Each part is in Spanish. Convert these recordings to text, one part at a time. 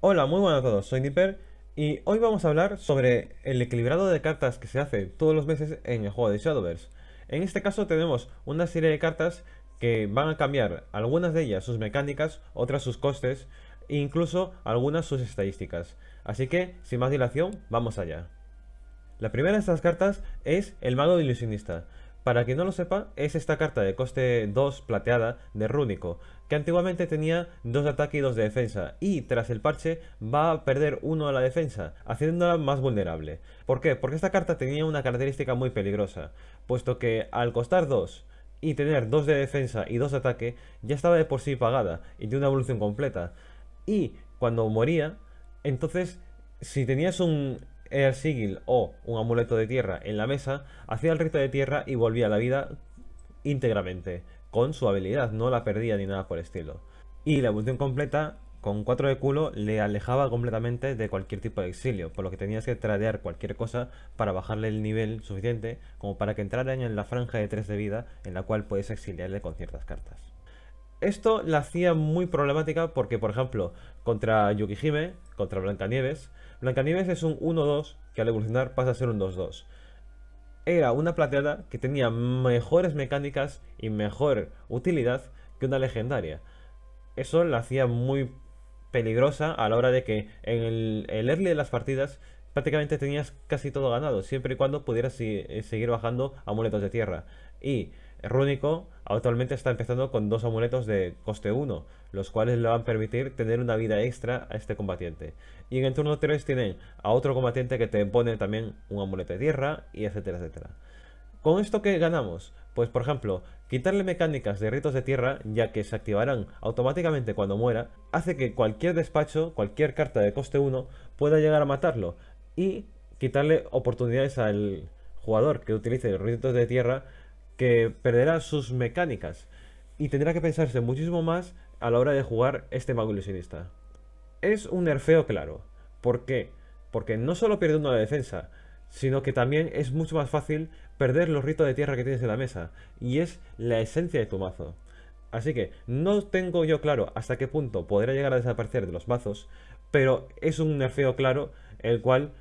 Hola, muy buenas a todos, soy Dipper y hoy vamos a hablar sobre el equilibrado de cartas que se hace todos los meses en el juego de Shadowverse. En este caso tenemos una serie de cartas que van a cambiar algunas de ellas sus mecánicas, otras sus costes e incluso algunas sus estadísticas. Así que, sin más dilación, vamos allá. La primera de estas cartas es el Mago Ilusionista. Para quien no lo sepa, es esta carta de coste 2 plateada de Rúnico, que antiguamente tenía 2 de ataque y 2 de defensa, y tras el parche va a perder 1 a la defensa, haciéndola más vulnerable. ¿Por qué? Porque esta carta tenía una característica muy peligrosa, puesto que al costar 2 y tener 2 de defensa y 2 de ataque, ya estaba de por sí pagada y de una evolución completa. Y cuando moría, entonces si tenías un el sigil o un amuleto de tierra en la mesa, hacía el rito de tierra y volvía a la vida íntegramente, con su habilidad, no la perdía ni nada por estilo. Y la evolución completa, con 4 de culo, le alejaba completamente de cualquier tipo de exilio, por lo que tenías que tradear cualquier cosa para bajarle el nivel suficiente como para que entrara en la franja de 3 de vida en la cual puedes exiliarle con ciertas cartas. Esto la hacía muy problemática porque, por ejemplo, contra Yukihime, contra Blancanieves, Blancanieves es un 1-2 que al evolucionar pasa a ser un 2-2. Era una plateada que tenía mejores mecánicas y mejor utilidad que una legendaria. Eso la hacía muy peligrosa a la hora de que en el, early de las partidas prácticamente tenías casi todo ganado, siempre y cuando pudieras eh, seguir bajando amuletos de tierra. Y Rúnico actualmente está empezando con dos amuletos de coste 1, los cuales le van a permitir tener una vida extra a este combatiente. Y en el turno 3 tienen a otro combatiente que te pone también un amuleto de tierra, y etcétera, etcétera. ¿Con esto qué ganamos? Pues por ejemplo, quitarle mecánicas de ritos de tierra, ya que se activarán automáticamente cuando muera, hace que cualquier despacho, cualquier carta de coste 1, pueda llegar a matarlo, y quitarle oportunidades al jugador que utilice ritos de tierra que perderá sus mecánicas y tendrá que pensarse muchísimo más a la hora de jugar este mago ilusionista. Es un nerfeo claro. ¿Por qué? Porque no solo pierde uno la defensa, sino que también es mucho más fácil perder los ritos de tierra que tienes en la mesa, y es la esencia de tu mazo. Así que no tengo yo claro hasta qué punto podrá llegar a desaparecer de los mazos, pero es un nerfeo claro el cual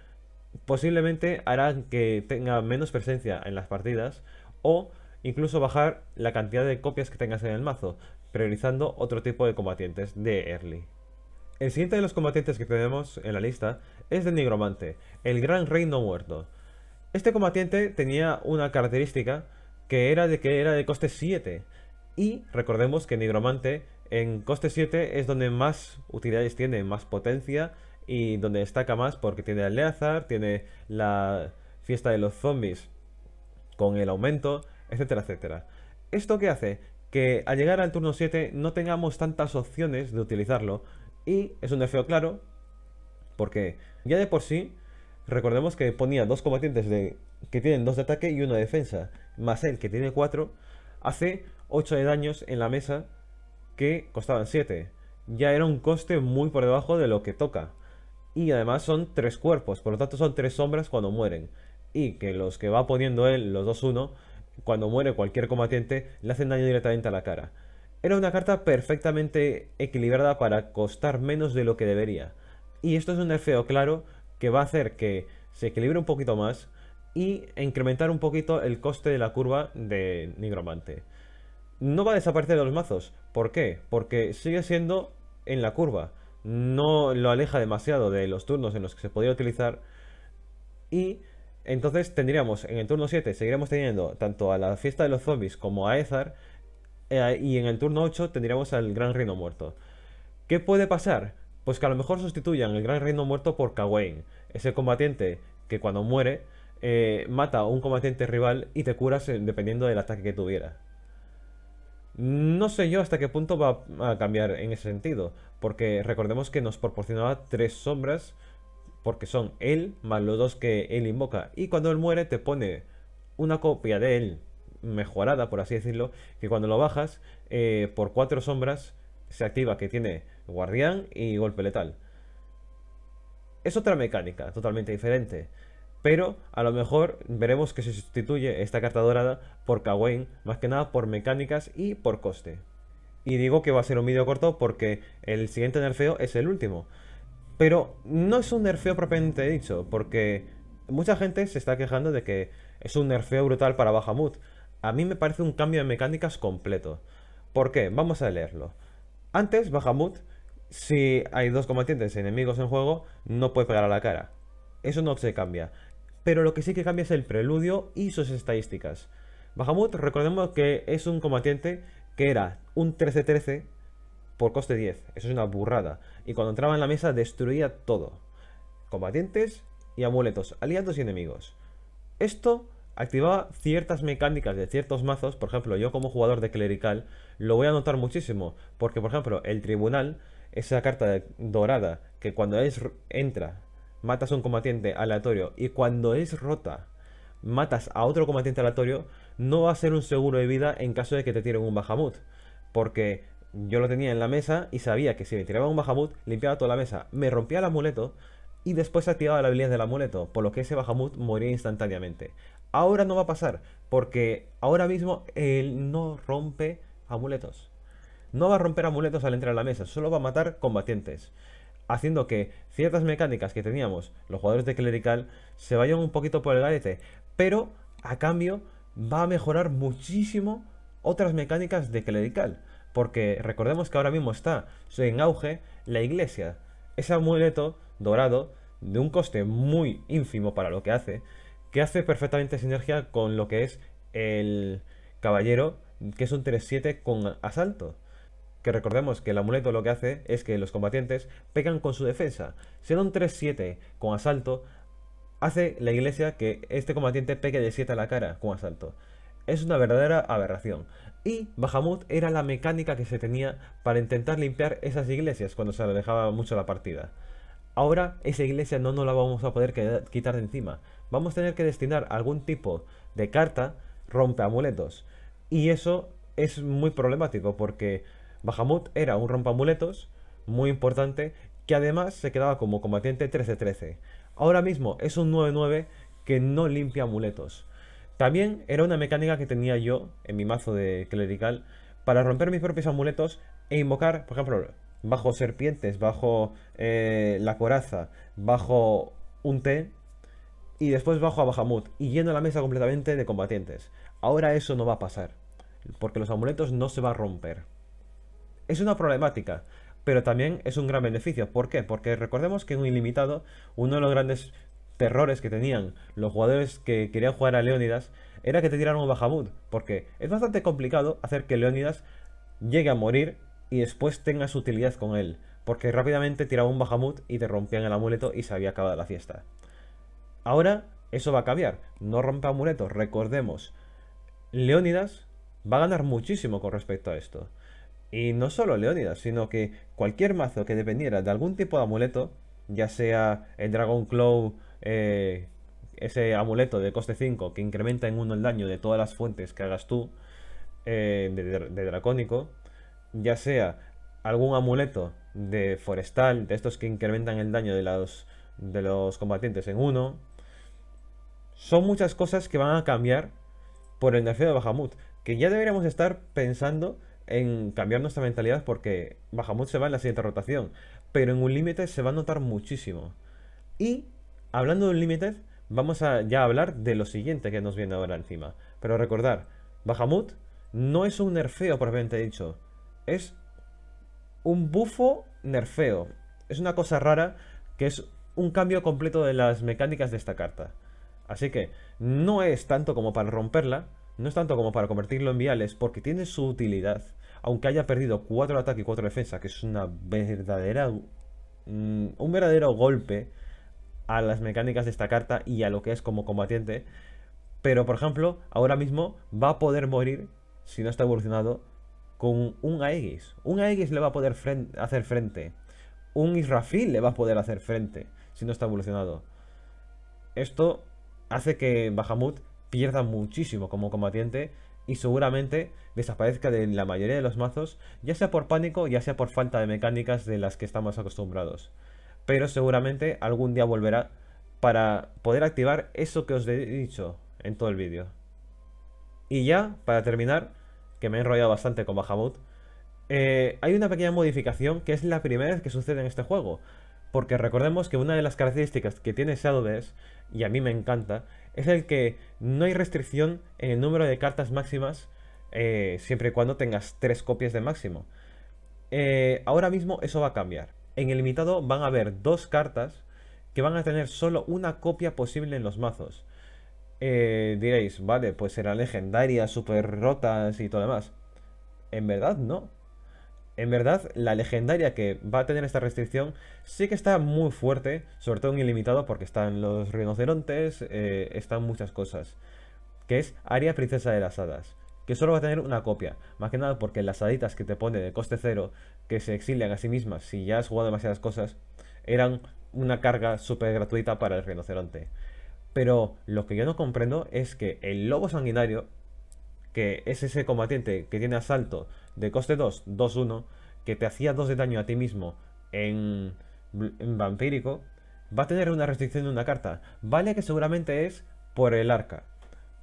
posiblemente hará que tenga menos presencia en las partidas o Incluso bajar la cantidad de copias que tengas en el mazo, priorizando otro tipo de combatientes de early. El siguiente de los combatientes que tenemos en la lista es de Nigromante, el Gran Reino Muerto. Este combatiente tenía una característica que era de que era de coste 7. Y recordemos que Nigromante en coste 7 es donde más utilidades tiene, más potencia y donde destaca más porque tiene el tiene la fiesta de los zombies con el aumento, etcétera, etcétera. ¿Esto qué hace? Que al llegar al turno 7 no tengamos tantas opciones de utilizarlo y es un deseo claro porque ya de por sí, recordemos que ponía dos combatientes de, que tienen dos de ataque y uno de defensa, más el que tiene 4, hace 8 de daños en la mesa que costaban 7. Ya era un coste muy por debajo de lo que toca. Y además son tres cuerpos, por lo tanto son tres sombras cuando mueren. Y que los que va poniendo él, los 2-1, cuando muere cualquier combatiente, le hacen daño directamente a la cara. Era una carta perfectamente equilibrada para costar menos de lo que debería. Y esto es un nerfeo claro que va a hacer que se equilibre un poquito más y incrementar un poquito el coste de la curva de Nigromante. No va a desaparecer de los mazos. ¿Por qué? Porque sigue siendo en la curva. No lo aleja demasiado de los turnos en los que se podría utilizar. Y entonces tendríamos en el turno 7 seguiremos teniendo tanto a la fiesta de los zombies como a Ezar. Eh, y en el turno 8 tendríamos al gran reino muerto. ¿Qué puede pasar? Pues que a lo mejor sustituyan el gran reino muerto por Kawain, ese combatiente que cuando muere eh, mata a un combatiente rival y te curas eh, dependiendo del ataque que tuviera. No sé yo hasta qué punto va a cambiar en ese sentido, porque recordemos que nos proporcionaba tres sombras porque son él más los dos que él invoca. Y cuando él muere te pone una copia de él mejorada, por así decirlo, que cuando lo bajas eh, por cuatro sombras se activa que tiene guardián y golpe letal. Es otra mecánica totalmente diferente. Pero a lo mejor veremos que se sustituye esta carta dorada por Kawain, más que nada por mecánicas y por coste. Y digo que va a ser un vídeo corto porque el siguiente nerfeo es el último. Pero no es un nerfeo propiamente dicho, porque mucha gente se está quejando de que es un nerfeo brutal para Bahamut. A mí me parece un cambio de mecánicas completo. ¿Por qué? Vamos a leerlo. Antes, Bahamut, si hay dos combatientes enemigos en juego, no puede pegar a la cara. Eso no se cambia. Pero lo que sí que cambia es el preludio y sus estadísticas. Bahamut, recordemos que es un combatiente que era un 13-13 por coste 10. Eso es una burrada. Y cuando entraba en la mesa destruía todo. Combatientes y amuletos, aliados y enemigos. Esto activaba ciertas mecánicas de ciertos mazos. Por ejemplo, yo como jugador de clerical lo voy a notar muchísimo. Porque, por ejemplo, el tribunal, esa carta dorada, que cuando es entra, matas a un combatiente aleatorio. Y cuando es rota, matas a otro combatiente aleatorio. No va a ser un seguro de vida en caso de que te tiren un Bahamut. Porque yo lo tenía en la mesa y sabía que si me tiraba un bajamut, limpiaba toda la mesa, me rompía el amuleto y después activaba la habilidad del amuleto, por lo que ese bajamut moría instantáneamente. Ahora no va a pasar, porque ahora mismo él no rompe amuletos. No va a romper amuletos al entrar a la mesa, solo va a matar combatientes. Haciendo que ciertas mecánicas que teníamos los jugadores de clerical se vayan un poquito por el garete. Pero a cambio va a mejorar muchísimo otras mecánicas de clerical porque recordemos que ahora mismo está en auge la iglesia, ese amuleto dorado de un coste muy ínfimo para lo que hace, que hace perfectamente sinergia con lo que es el caballero, que es un 3-7 con asalto. Que recordemos que el amuleto lo que hace es que los combatientes pegan con su defensa. Siendo un 3-7 con asalto, hace la iglesia que este combatiente pegue de 7 a la cara con asalto. Es una verdadera aberración. Y Bahamut era la mecánica que se tenía para intentar limpiar esas iglesias cuando se alejaba mucho la partida. Ahora esa iglesia no nos la vamos a poder quitar de encima. Vamos a tener que destinar algún tipo de carta rompe amuletos. Y eso es muy problemático porque Bahamut era un rompeamuletos amuletos muy importante que además se quedaba como combatiente 13-13. Ahora mismo es un 9-9 que no limpia amuletos. También era una mecánica que tenía yo en mi mazo de clerical para romper mis propios amuletos e invocar, por ejemplo, bajo serpientes, bajo eh, la coraza, bajo un té y después bajo a Bahamut y lleno la mesa completamente de combatientes. Ahora eso no va a pasar, porque los amuletos no se van a romper. Es una problemática, pero también es un gran beneficio. ¿Por qué? Porque recordemos que en un ilimitado, uno de los grandes terrores que tenían los jugadores que querían jugar a Leónidas era que te tiraran un Bahamut, porque es bastante complicado hacer que Leónidas llegue a morir y después tengas utilidad con él, porque rápidamente tiraba un Bahamut y te rompían el amuleto y se había acabado la fiesta. Ahora eso va a cambiar, no rompa amuletos, recordemos. Leónidas va a ganar muchísimo con respecto a esto. Y no solo Leónidas, sino que cualquier mazo que dependiera de algún tipo de amuleto, ya sea el Dragon Claw eh, ese amuleto de coste 5 que incrementa en 1 el daño de todas las fuentes que hagas tú eh, de, dracónico, ya sea algún amuleto de forestal, de estos que incrementan el daño de los, de los combatientes en 1. Son muchas cosas que van a cambiar por el nerfeo de Bahamut, que ya deberíamos estar pensando en cambiar nuestra mentalidad porque Bahamut se va en la siguiente rotación, pero en un límite se va a notar muchísimo. Y Hablando de un límite, vamos a ya hablar de lo siguiente que nos viene ahora encima. Pero recordar, Bahamut no es un nerfeo propiamente dicho, es un bufo nerfeo. Es una cosa rara que es un cambio completo de las mecánicas de esta carta. Así que no es tanto como para romperla, no es tanto como para convertirlo en viales, porque tiene su utilidad. Aunque haya perdido 4 ataque y 4 defensa, que es una verdadera. Mm, un verdadero golpe a las mecánicas de esta carta y a lo que es como combatiente. Pero, por ejemplo, ahora mismo va a poder morir, si no está evolucionado, con un Aegis. Un Aegis le va a poder hacer frente. Un Israfil le va a poder hacer frente, si no está evolucionado. Esto hace que Bahamut pierda muchísimo como combatiente y seguramente desaparezca de la mayoría de los mazos, ya sea por pánico, ya sea por falta de mecánicas de las que estamos acostumbrados pero seguramente algún día volverá para poder activar eso que os he dicho en todo el vídeo. Y ya, para terminar, que me he enrollado bastante con Bahamut, eh, hay una pequeña modificación que es la primera vez que sucede en este juego. Porque recordemos que una de las características que tiene Shadowverse, y a mí me encanta, es el que no hay restricción en el número de cartas máximas eh, siempre y cuando tengas tres copias de máximo. Eh, ahora mismo eso va a cambiar. En el limitado van a haber dos cartas que van a tener solo una copia posible en los mazos. Eh, diréis, vale, pues será legendaria super rotas y todo lo demás. En verdad, no. En verdad, la legendaria que va a tener esta restricción sí que está muy fuerte, sobre todo en ilimitado, porque están los rinocerontes, eh, están muchas cosas. Que es Aria Princesa de las Hadas, que solo va a tener una copia. Más que nada porque las haditas que te pone de coste cero que se exilian a sí mismas si ya has jugado demasiadas cosas, eran una carga súper gratuita para el rinoceronte. Pero lo que yo no comprendo es que el lobo sanguinario, que es ese combatiente que tiene asalto de coste 2, 2-1, que te hacía 2 de daño a ti mismo en, en vampírico, va a tener una restricción de una carta. Vale que seguramente es por el arca,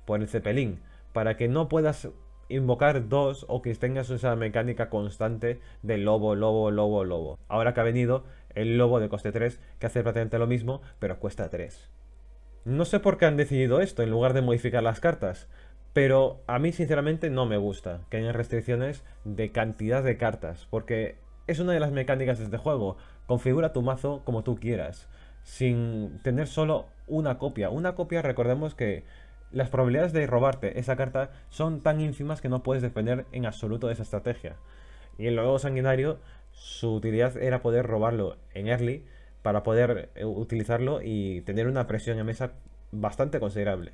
por el cepelín, para que no puedas invocar dos o que tengas esa mecánica constante de lobo, lobo, lobo, lobo. Ahora que ha venido el lobo de coste 3, que hace prácticamente lo mismo, pero cuesta 3. No sé por qué han decidido esto en lugar de modificar las cartas, pero a mí sinceramente no me gusta que haya restricciones de cantidad de cartas, porque es una de las mecánicas de este juego. Configura tu mazo como tú quieras, sin tener solo una copia. Una copia, recordemos que las probabilidades de robarte esa carta son tan ínfimas que no puedes depender en absoluto de esa estrategia. Y el logo sanguinario, su utilidad era poder robarlo en early para poder eh, utilizarlo y tener una presión en mesa bastante considerable.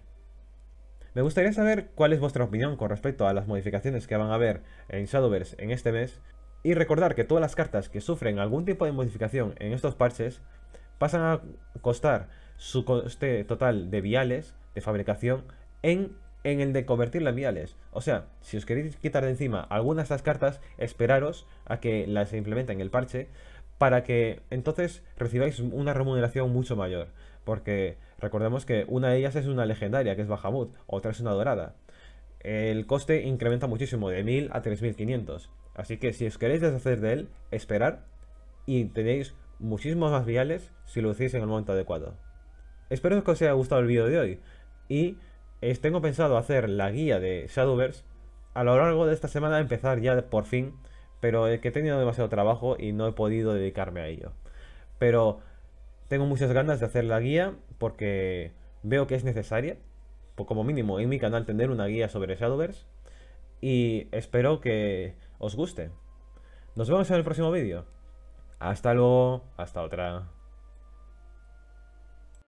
Me gustaría saber cuál es vuestra opinión con respecto a las modificaciones que van a haber en Shadowverse en este mes y recordar que todas las cartas que sufren algún tipo de modificación en estos parches pasan a costar su coste total de viales de fabricación en, en el de convertir las viales. O sea, si os queréis quitar de encima algunas de estas cartas, esperaros a que las implementen en el parche para que entonces recibáis una remuneración mucho mayor. Porque recordemos que una de ellas es una legendaria, que es Bahamut, otra es una dorada. El coste incrementa muchísimo, de 1000 a 3500. Así que si os queréis deshacer de él, esperar y tenéis muchísimos más viales si lo hacéis en el momento adecuado. Espero que os haya gustado el vídeo de hoy. Y eh, tengo pensado hacer la guía de Shadowverse a lo largo de esta semana, empezar ya por fin, pero que he tenido demasiado trabajo y no he podido dedicarme a ello. Pero tengo muchas ganas de hacer la guía porque veo que es necesaria, pues como mínimo en mi canal tener una guía sobre Shadowverse y espero que os guste. Nos vemos en el próximo vídeo. Hasta luego, hasta otra.